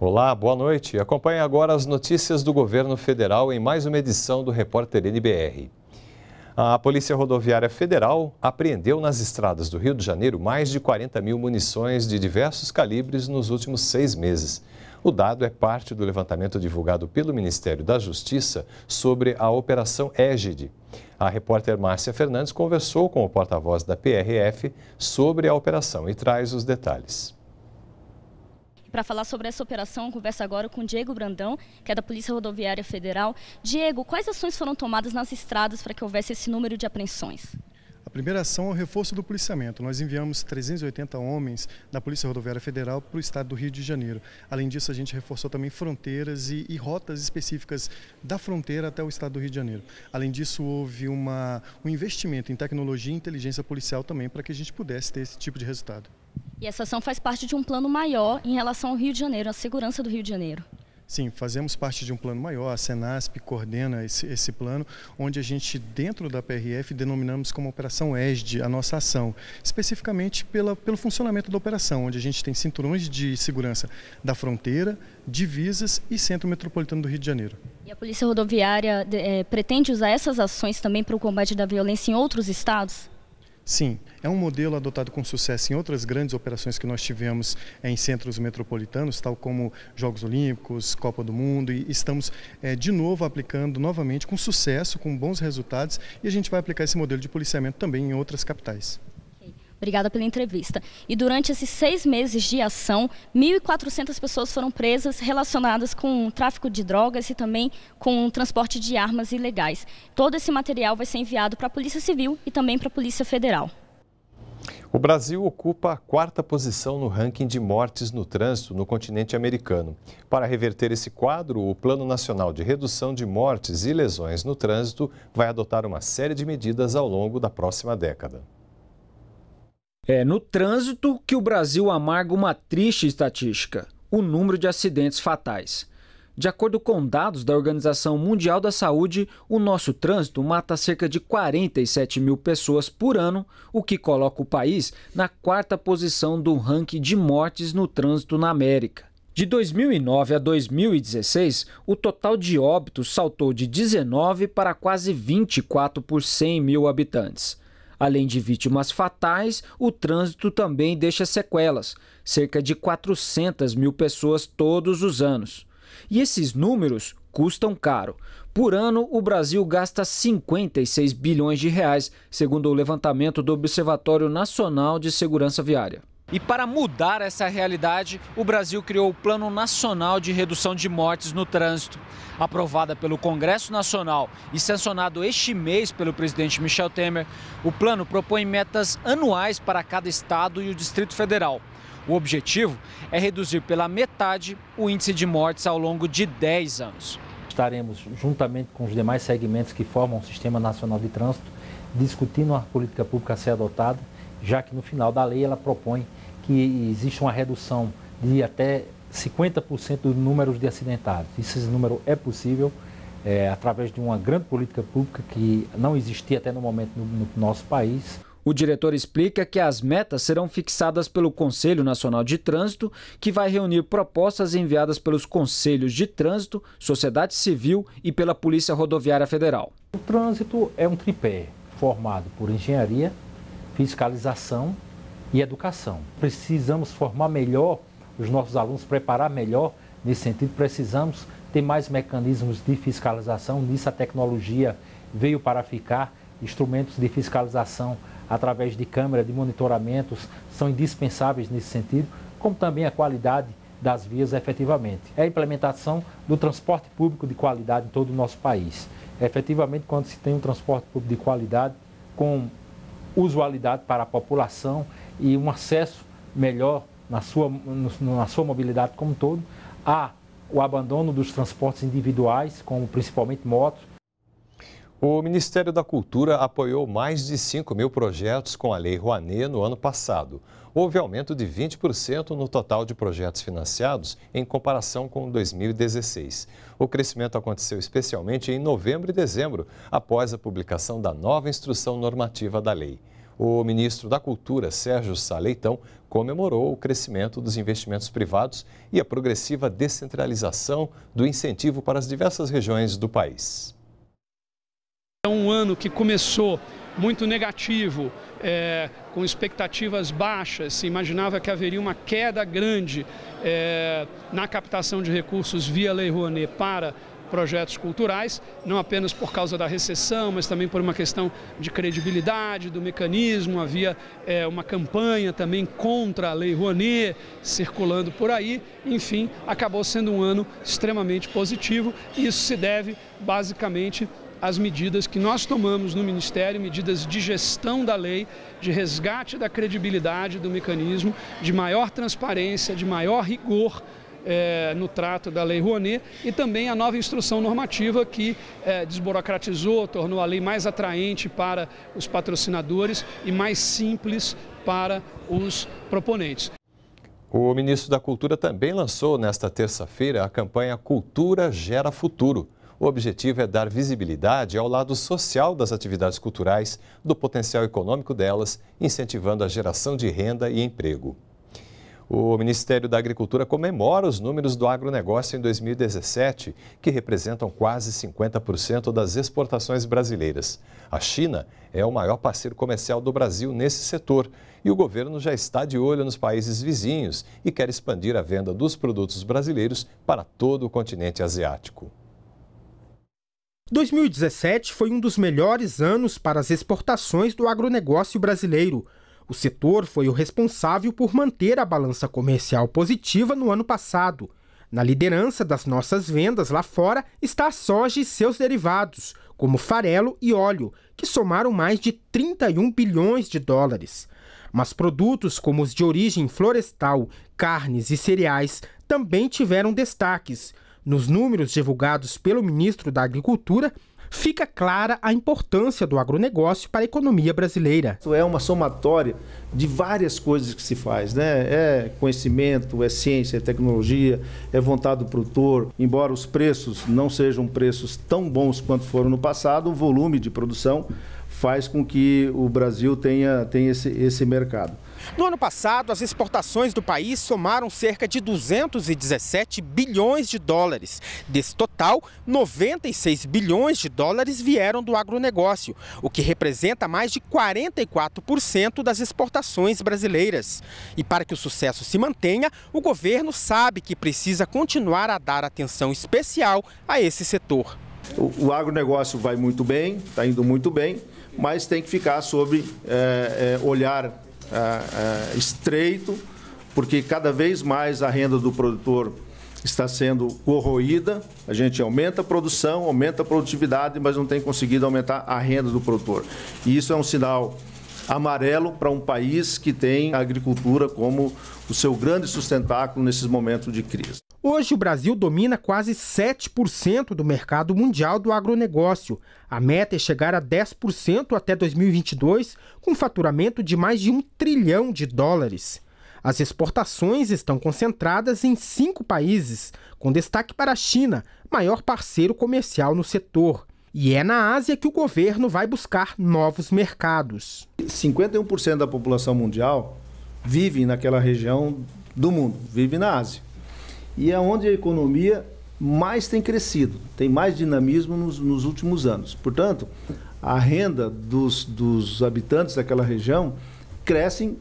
Olá, boa noite. Acompanhe agora as notícias do governo federal em mais uma edição do Repórter NBR. A Polícia Rodoviária Federal apreendeu nas estradas do Rio de Janeiro mais de 40 mil munições de diversos calibres nos últimos seis meses. O dado é parte do levantamento divulgado pelo Ministério da Justiça sobre a Operação Égide. A repórter Márcia Fernandes conversou com o porta-voz da PRF sobre a operação e traz os detalhes. Para falar sobre essa operação, conversa agora com Diego Brandão, que é da Polícia Rodoviária Federal. Diego, quais ações foram tomadas nas estradas para que houvesse esse número de apreensões? A primeira ação é o reforço do policiamento. Nós enviamos 380 homens da Polícia Rodoviária Federal para o estado do Rio de Janeiro. Além disso, a gente reforçou também fronteiras e, e rotas específicas da fronteira até o estado do Rio de Janeiro. Além disso, houve uma, um investimento em tecnologia e inteligência policial também para que a gente pudesse ter esse tipo de resultado. E essa ação faz parte de um plano maior em relação ao Rio de Janeiro, à segurança do Rio de Janeiro. Sim, fazemos parte de um plano maior, a Senasp coordena esse, esse plano, onde a gente, dentro da PRF, denominamos como Operação ESD a nossa ação, especificamente pela, pelo funcionamento da operação, onde a gente tem cinturões de segurança da fronteira, divisas e centro metropolitano do Rio de Janeiro. E a Polícia Rodoviária é, pretende usar essas ações também para o combate da violência em outros estados? Sim, é um modelo adotado com sucesso em outras grandes operações que nós tivemos eh, em centros metropolitanos, tal como Jogos Olímpicos, Copa do Mundo, e estamos é, de novo aplicando novamente com sucesso, com bons resultados, e a gente vai aplicar esse modelo de policiamento também em outras capitais. Obrigada pela entrevista. E durante esses seis meses de ação, 1.400 pessoas foram presas relacionadas com tráfico de drogas e também com transporte de armas ilegais. Todo esse material vai ser enviado para a Polícia Civil e também para a Polícia Federal. O Brasil ocupa a quarta posição no ranking de mortes no trânsito no continente americano. Para reverter esse quadro, o Plano Nacional de Redução de Mortes e Lesões no Trânsito vai adotar uma série de medidas ao longo da próxima década. É no trânsito que o Brasil amarga uma triste estatística: o número de acidentes fatais. De acordo com dados da Organização Mundial da Saúde, o nosso trânsito mata cerca de 47 mil pessoas por ano, o que coloca o país na quarta posição do ranking de mortes no trânsito na América. De 2009 a 2016, o total de óbitos saltou de 19 para quase 24 por 100 mil habitantes. Além de vítimas fatais, o trânsito também deixa sequelas, cerca de 400 mil pessoas todos os anos. E esses números custam caro. Por ano, o Brasil gasta 56 bilhões de reais, segundo o levantamento do Observatório Nacional de Segurança Viária. E para mudar essa realidade, o Brasil criou o Plano Nacional de Redução de Mortes no Trânsito. Aprovada pelo Congresso Nacional e sancionado este mês pelo presidente Michel Temer, o plano propõe metas anuais para cada estado e o Distrito Federal. O objetivo é reduzir pela metade o índice de mortes ao longo de 10 anos. Estaremos, juntamente com os demais segmentos que formam o Sistema Nacional de Trânsito, discutindo a política pública a ser adotada, já que no final da lei ela propõe que existe uma redução de até 50% dos números de acidentados. Esse número é possível é, através de uma grande política pública que não existia até no momento no, no nosso país. O diretor explica que as metas serão fixadas pelo Conselho Nacional de Trânsito, que vai reunir propostas enviadas pelos Conselhos de Trânsito, Sociedade Civil e pela Polícia Rodoviária Federal. O trânsito é um tripé formado por engenharia, fiscalização e educação. Precisamos formar melhor os nossos alunos, preparar melhor nesse sentido. Precisamos ter mais mecanismos de fiscalização. Nisso, a tecnologia veio para ficar. Instrumentos de fiscalização através de câmera, de monitoramentos, são indispensáveis nesse sentido, como também a qualidade das vias efetivamente. É a implementação do transporte público de qualidade em todo o nosso país. Efetivamente, quando se tem um transporte público de qualidade, com usualidade para a população e um acesso melhor na sua, na sua mobilidade como um todo. a o abandono dos transportes individuais, como principalmente motos, o Ministério da Cultura apoiou mais de 5 mil projetos com a Lei Rouanet no ano passado. Houve aumento de 20% no total de projetos financiados em comparação com 2016. O crescimento aconteceu especialmente em novembro e dezembro, após a publicação da nova instrução normativa da lei. O ministro da Cultura, Sérgio Saleitão, comemorou o crescimento dos investimentos privados e a progressiva descentralização do incentivo para as diversas regiões do país. É um ano que começou muito negativo, é, com expectativas baixas, se imaginava que haveria uma queda grande é, na captação de recursos via Lei Rouanet para projetos culturais, não apenas por causa da recessão, mas também por uma questão de credibilidade do mecanismo. Havia é, uma campanha também contra a Lei Rouanet circulando por aí. Enfim, acabou sendo um ano extremamente positivo e isso se deve basicamente as medidas que nós tomamos no Ministério, medidas de gestão da lei, de resgate da credibilidade do mecanismo, de maior transparência, de maior rigor é, no trato da Lei Rouanet e também a nova instrução normativa que é, desburocratizou, tornou a lei mais atraente para os patrocinadores e mais simples para os proponentes. O ministro da Cultura também lançou nesta terça-feira a campanha Cultura Gera Futuro. O objetivo é dar visibilidade ao lado social das atividades culturais, do potencial econômico delas, incentivando a geração de renda e emprego. O Ministério da Agricultura comemora os números do agronegócio em 2017, que representam quase 50% das exportações brasileiras. A China é o maior parceiro comercial do Brasil nesse setor e o governo já está de olho nos países vizinhos e quer expandir a venda dos produtos brasileiros para todo o continente asiático. 2017 foi um dos melhores anos para as exportações do agronegócio brasileiro. O setor foi o responsável por manter a balança comercial positiva no ano passado. Na liderança das nossas vendas lá fora está a soja e seus derivados, como farelo e óleo, que somaram mais de 31 bilhões de dólares. Mas produtos como os de origem florestal, carnes e cereais também tiveram destaques, nos números divulgados pelo ministro da Agricultura, fica clara a importância do agronegócio para a economia brasileira. É uma somatória de várias coisas que se faz, né? É conhecimento, é ciência, é tecnologia, é vontade do produtor. Embora os preços não sejam preços tão bons quanto foram no passado, o volume de produção faz com que o Brasil tenha, tenha esse, esse mercado. No ano passado, as exportações do país somaram cerca de 217 bilhões de dólares. Desse total, 96 bilhões de dólares vieram do agronegócio, o que representa mais de 44% das exportações brasileiras. E para que o sucesso se mantenha, o governo sabe que precisa continuar a dar atenção especial a esse setor. O, o agronegócio vai muito bem, está indo muito bem mas tem que ficar sobre é, é, olhar é, é, estreito, porque cada vez mais a renda do produtor está sendo corroída. A gente aumenta a produção, aumenta a produtividade, mas não tem conseguido aumentar a renda do produtor. E isso é um sinal amarelo para um país que tem a agricultura como o seu grande sustentáculo nesses momentos de crise. Hoje, o Brasil domina quase 7% do mercado mundial do agronegócio. A meta é chegar a 10% até 2022, com faturamento de mais de um trilhão de dólares. As exportações estão concentradas em cinco países, com destaque para a China, maior parceiro comercial no setor. E é na Ásia que o governo vai buscar novos mercados. 51% da população mundial vive naquela região do mundo, vive na Ásia. E é onde a economia mais tem crescido, tem mais dinamismo nos, nos últimos anos. Portanto, a renda dos, dos habitantes daquela região cresce,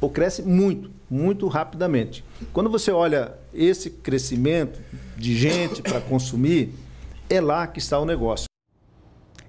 ou cresce muito, muito rapidamente. Quando você olha esse crescimento de gente para consumir, é lá que está o negócio.